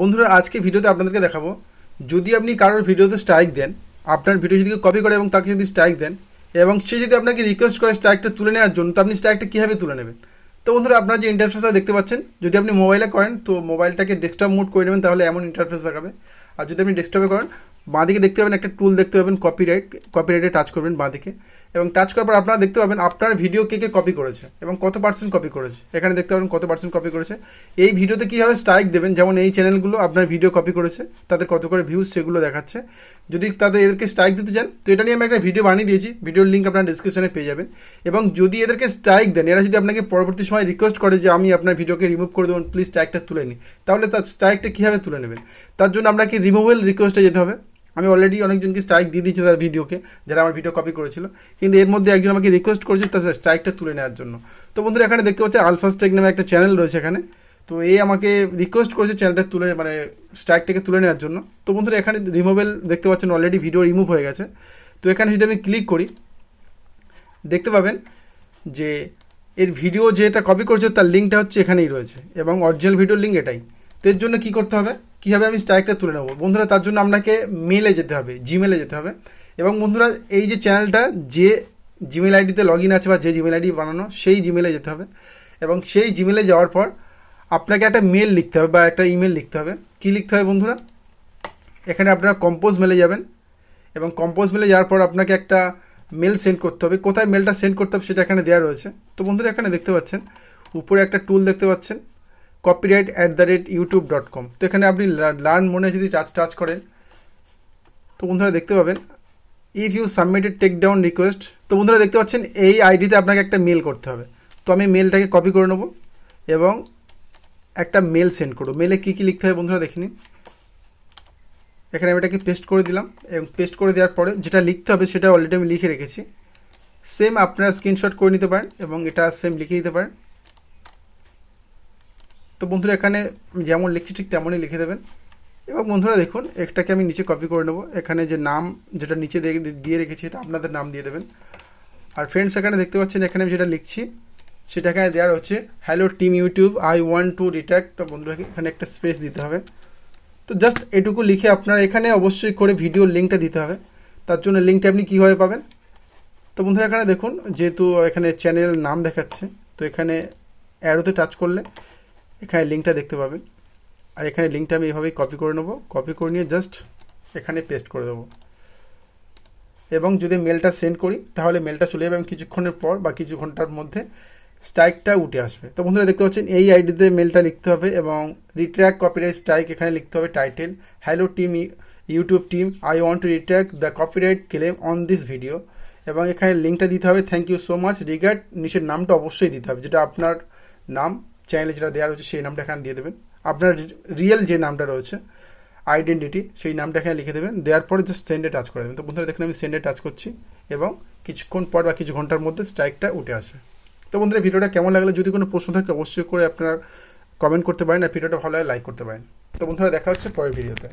বন্ধুরা আজকে ভিডিওতে আপনাদেরকে দেখাবো যদি আপনি কারোর ভিডিওতে স্ট্রাইক দেন আপনার ভিডিও যদি কপি করে এবং তাকে যদি স্ট্রাইক দেন এবং সে যদি আপনাকে রিকোয়েস্ট করে স্ট্রাইকটা তুলে নেওয়ার জন্য তো আপনি স্ট্রাইকটা কীভাবে তুলে নেবেন তো বন্ধুরা আপনারা যে ইন্টারফেসটা দেখতে পাচ্ছেন যদি আপনি মোবাইলে করেন তো মোবাইলটাকে ডেস্কটপ মুড করে নেবেন তাহলে এমন ইন্টারফেস দেখাবে আর যদি আপনি ডেস্কটপে করেন বাঁদিকে দেখতে পাবেন একটা টুল দেখতে পাবেন কপিরাইট কপিরাইটে টাচ করবেন বাঁদিকে এবং টাচ করার পর আপনারা দেখতে পাবেন আপনার ভিডিও কে কে কপি করেছে এবং কত পার্সেন্ট কপি করেছে এখানে দেখতে পাবেন কত পার্সেন্ট কপি করেছে এই ভিডিওতে কীভাবে স্ট্রাইক দেবেন যেমন এই চ্যানেলগুলো আপনার ভিডিও কপি করেছে তাদের কত করে ভিউজ সেগুলো দেখাচ্ছে যদি তাদের এদেরকে স্ট্রাইক দিতে চান তো এটা নিয়ে আমি একটা ভিডিও বানিয়ে দিয়েছি ভিডিওর লিঙ্ক আপনার ডিসক্রিপশনে পেয়ে যাবেন এবং যদি এদেরকে স্ট্রাইক দেন এরা যদি আপনাকে পরবর্তী সময় রিকোয়েস্ট করে যে আমি আপনার ভিডিওকে রিমুভ করে দেবেন প্লিজ স্ট্রাইকটা তুলে নিই তাহলে তার স্ট্রাইকটা কীভাবে তুলে নেবেন তার জন্য আপনাকে রিমুভেল রিকোয়েস্টে যেতে হবে আমি অলরেডি অনেকজনকে স্ট্রাইক দিয়ে দিয়েছি তার ভিডিওকে যারা আমার ভিডিও কপি করেছিল কিন্তু এর মধ্যে একজন আমাকে রিকোয়েস্ট করেছে তার স্ট্রাইকটা তুলে নেওয়ার জন্য তো বন্ধুরা এখানে দেখতে পাচ্ছি আলফা স্ট্রাইক নামে একটা চ্যানেল রয়েছে এখানে তো এই আমাকে রিকোয়েস্ট করেছে চ্যানেলটা তুলে মানে স্ট্রাইকটাকে তুলে নেওয়ার জন্য তো বন্ধুরা এখানে রিমুভেল দেখতে পাচ্ছেন অলরেডি ভিডিও রিমুভ হয়ে গেছে তো এখানে যদি আমি ক্লিক করি দেখতে পাবেন যে এর ভিডিও যেটা কপি করেছে তার লিঙ্কটা হচ্ছে এখানেই রয়েছে এবং অরিজিনাল ভিডিও লিঙ্ক এটাই তো এর জন্য কী করতে হবে কীভাবে আমি স্ট্রাইকটা তুলে নেবো বন্ধুরা তার জন্য আপনাকে মেলে যেতে হবে জিমেলে যেতে হবে এবং বন্ধুরা এই যে চ্যানেলটা যে জিমেল আইডিতে লগ ইন আছে বা যে জিমেল আইডি বানানো সেই জিমেলে যেতে হবে এবং সেই জিমেলে যাওয়ার পর আপনাকে একটা মেল লিখতে হবে বা একটা ইমেল লিখতে হবে কি লিখতে হবে বন্ধুরা এখানে আপনারা কম্পোজ মেলে যাবেন এবং কম্পোজ মেলে যাওয়ার পর আপনাকে একটা মেল সেন্ড করতে হবে কোথায় মেলটা সেন্ড করতে হবে সেটা এখানে দেওয়া রয়েছে তো বন্ধুরা এখানে দেখতে পাচ্ছেন উপরে একটা টুল দেখতে পাচ্ছেন copyright at the rate YouTube dot com তো এখানে আপনি লার্ন মনে যদি টাচ করেন তো বন্ধুরা দেখতে পাবেন if you submitted take down request তো বন্ধুরা দেখতে পাচ্ছেন এই আইডিতে আপনাকে একটা মেল করতে হবে তো আমি মেলটাকে কপি করে নেব এবং একটা মেল সেন্ড করবো মেলে কী কী লিখতে হবে বন্ধুরা দেখে নিন এখানে আমি এটাকে পেস্ট করে দিলাম এবং পেস্ট করে দেওয়ার পরে যেটা লিখতে হবে সেটা অলরেডি আমি লিখে রেখেছি সেম আপনারা স্ক্রিনশট করে নিতে পারেন এবং এটা সেম লিখে দিতে পারেন তো বন্ধুরা এখানে যেমন লিখছি ঠিক তেমনই লিখে দেবেন এবং বন্ধুরা দেখুন একটাকে আমি নিচে কপি করে নেব এখানে যে নাম যেটা নিচে দিয়ে রেখেছি সেটা আপনাদের নাম দিয়ে দেবেন আর ফ্রেন্ডস এখানে দেখতে পাচ্ছেন এখানে আমি যেটা লিখছি সেটা এখানে দেওয়ার হচ্ছে hello team YouTube I want to retract তো বন্ধুরা এখানে একটা স্পেস দিতে হবে তো জাস্ট এটুকু লিখে আপনারা এখানে অবশ্যই করে ভিডিও লিঙ্কটা দিতে হবে তার জন্য লিঙ্কটা আপনি কীভাবে পাবেন তো বন্ধুরা এখানে দেখুন যেহেতু এখানে চ্যানেল নাম দেখাচ্ছে তো এখানে অ্যারোতে টাচ করলে এখানে লিঙ্কটা দেখতে পাবেন আর এখানে লিঙ্কটা আমি এইভাবেই কপি করে নেবো কপি করে নিয়ে জাস্ট এখানে পেস্ট করে দেবো এবং যদি মেলটা সেন্ড করি তাহলে মেলটা চলে যাবে এবং কিছুক্ষণের পর বা কিছু ঘন্টার মধ্যে স্ট্রাইকটা উঠে আসবে তো বন্ধুরা দেখতে পাচ্ছেন এই আইডিতে মেলটা লিখতে হবে এবং রিট্র্যাক কপিরাইট স্ট্রাইক এখানে লিখতে হবে title hello team YouTube team I want to retract the copyright claim on this video এবং এখানে লিঙ্কটা দিতে হবে thank you so much regard নিচের নামটা অবশ্যই দিতে হবে যেটা আপনার নাম চ্যানেলে যেটা দেওয়া রয়েছে সেই নামটা এখানে দিয়ে দেবেন আপনার রিয়েল যে নামটা রয়েছে আইডেন্টিটি সেই নামটা এখানে লিখে দেবেন দেওয়ার পরে জাস্ট সেন্ডে টাচ করে দেবেন তো বন্ধুরা দেখুন আমি সেন্ডে টাচ করছি এবং কিছুক্ষণ পর বা কিছু ঘন্টার মধ্যে স্ট্রাইকটা উঠে আসবে তো বন্ধুরা ভিডিওটা কেমন লাগলে যদি কোনো প্রশ্ন থাকে অবশ্যই করে আপনারা কমেন্ট করতে পারেন আর ভিডিওটা ভালো লাইক করতে পারেন তো বন্ধুরা দেখা হচ্ছে পরের ভিডিওতে